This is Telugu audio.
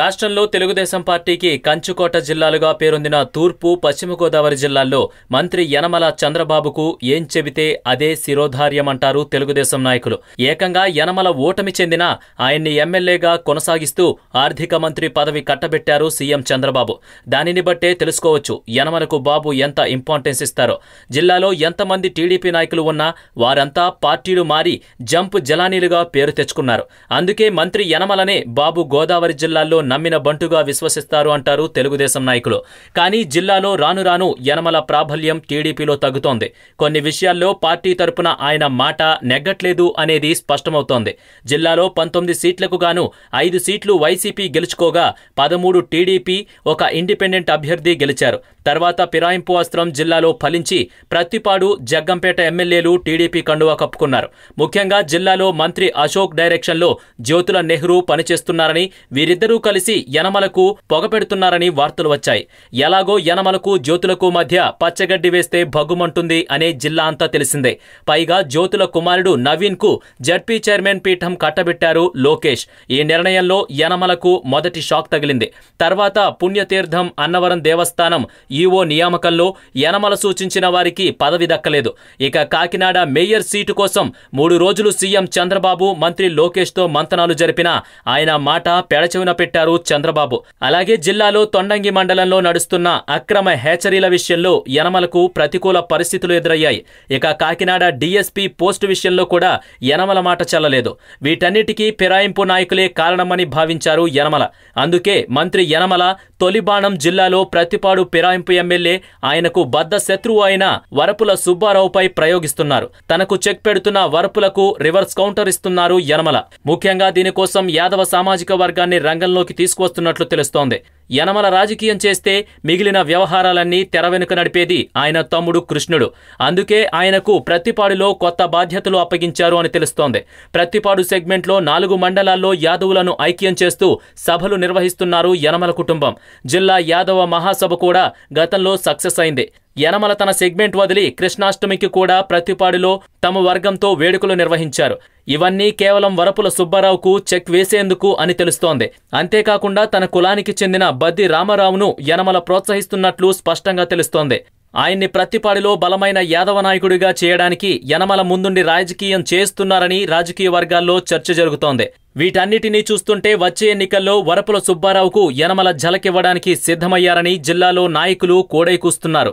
రాష్ట్రంలో తెలుగుదేశం పార్టీకి కంచుకోట జిల్లాలుగా పేరొందిన తూర్పు పశ్చిమ గోదావరి జిల్లాల్లో మంత్రి యనమల చంద్రబాబుకు ఏం చెబితే అదే శిరోధార్యమంటారు తెలుగుదేశం నాయకులు ఏకంగా యనమల ఓటమి చెందిన ఆయన్ని ఎమ్మెల్యేగా కొనసాగిస్తూ ఆర్థిక మంత్రి పదవి కట్టబెట్టారు సీఎం చంద్రబాబు దానిని బట్టే తెలుసుకోవచ్చు యనమలకు బాబు ఎంత ఇంపార్టెన్స్ ఇస్తారో జిల్లాలో ఎంతమంది టీడీపీ నాయకులు ఉన్నా వారంతా పార్టీలు మారి జంప్ జలానీలుగా పేరు తెచ్చుకున్నారు అందుకే మంత్రి యనమలనే బాబు గోదావరి జిల్లాల్లో జిల్లాలో నమ్మిన బంటుగా విశ్వసిస్తారు అంటారు తెలుగుదేశం నాయకులు కానీ జిల్లాలో రాను రాను యనమల ప్రాబల్యం టీడీపీలో తగ్గుతోంది కొన్ని విషయాల్లో పార్టీ తరపున ఆయన మాట నెగ్గట్లేదు అనేది స్పష్టమవుతోంది జిల్లాలో పంతొమ్మిది సీట్లకు గాను ఐదు సీట్లు వైసీపీ గెలుచుకోగా పదమూడు టీడీపీ ఒక ఇండిపెండెంట్ అభ్యర్థి గెలిచారు తర్వాత పిరాయింపు అస్త్రం జిల్లాలో ఫలించి ప్రత్తిపాడు జగ్గంపేట ఎమ్మెల్యేలు టీడీపీ కండువా కప్పుకున్నారు ముఖ్యంగా జిల్లాలో మంత్రి అశోక్ డైరెక్షన్లో జ్యోతుల నెహ్రూ పనిచేస్తున్నారని వీరిద్దరూ కలిసి యనమలకు పొగపెడుతున్నారని వార్తలు వచ్చాయి ఎలాగో యనమలకు జ్యోతులకు మధ్య పచ్చగడ్డి వేస్తే భగ్గుమంటుంది అనే జిల్లా అంతా తెలిసిందే పైగా జ్యోతుల కుమారుడు నవీన్ కు జడ్పీ చైర్మన్ పీఠం కట్టబెట్టారు లోకేష్ ఈ నిర్ణయంలో యనమలకు మొదటి షాక్ తగిలింది తర్వాత పుణ్యతీర్థం అన్నవరం దేవస్థానం ఈఓ నియామకంలో యనమల సూచించిన వారికి పదవి దక్కలేదు ఇక కాకినాడ మేయర్ సీటు కోసం మూడు రోజులు సీఎం చంద్రబాబు మంత్రి లోకేష్తో మంతనాలు జరిపిన ఆయన మాట పెడచెవిన పెట్టారు చంద్రబాబు అలాగే జిల్లాలో తొండంగి మండలంలో నడుస్తున్న అక్రమ హేచరీల విషయంలో యనమలకు ప్రతికూల పరిస్థితులు ఎదురయ్యాయి ఇక కాకినాడ డీఎస్పీ పోస్టు విషయంలో కూడా యనమల మాట చల్లలేదు వీటన్నిటికీ ఫిరాయింపు నాయకులే కారణమని భావించారు యనమల అందుకే మంత్రి యనమల తొలిబాణం జిల్లాలో ప్రతిపాడు ఫిరాయింపు టీడీపీ ఎమ్మెల్యే ఆయనకు బద్ద శత్రువు అయిన వరపుల సుబ్బారావుపై ప్రయోగిస్తున్నారు తనకు చెక్ పెడుతున్న వరపులకు రివర్స్ కౌంటర్ ఇస్తున్నారు యనమల ముఖ్యంగా దీనికోసం యాదవ సామాజిక వర్గాన్ని రంగంలోకి తీసుకువస్తున్నట్లు తెలుస్తోంది యనమల రాజకీయం చేస్తే మిగిలిన వ్యవహారాలన్నీ తెర వెనుక నడిపేది ఆయన తమ్ముడు కృష్ణుడు అందుకే ఆయనకు ప్రతిపాడులో కొత్త బాధ్యతలు అప్పగించారు అని తెలుస్తోంది ప్రతిపాడు సెగ్మెంట్లో నాలుగు మండలాల్లో యాదవులను ఐక్యం చేస్తూ సభలు నిర్వహిస్తున్నారు యనమల కుటుంబం జిల్లా యాదవ మహాసభ కూడా గతంలో సక్సెస్ అయింది యనమల తన సెగ్మెంట్ వదిలి కృష్ణాష్టమికి కూడా ప్రతిపాడులో తమ వర్గంతో వేడుకలు నిర్వహించారు ఇవన్నీ కేవలం వరపుల సుబ్బారావుకు చెక్ వేసేందుకు అని తెలుస్తోంది అంతేకాకుండా తన కులానికి చెందిన బద్ది రామారావును యనమల ప్రోత్సహిస్తున్నట్లు స్పష్టంగా తెలుస్తోంది ఆయన్ని ప్రతిపాడిలో బలమైన యాదవ నాయకుడిగా చేయడానికి యనమల ముందుండి రాజకీయం చేస్తున్నారని రాజకీయ వర్గాల్లో చర్చ జరుగుతోంది వీటన్నిటినీ చూస్తుంటే వచ్చే ఎన్నికల్లో వరపుల సుబ్బారావుకు యనమల జలకివ్వడానికి సిద్ధమయ్యారని జిల్లాలో నాయకులు కోడైకూస్తున్నారు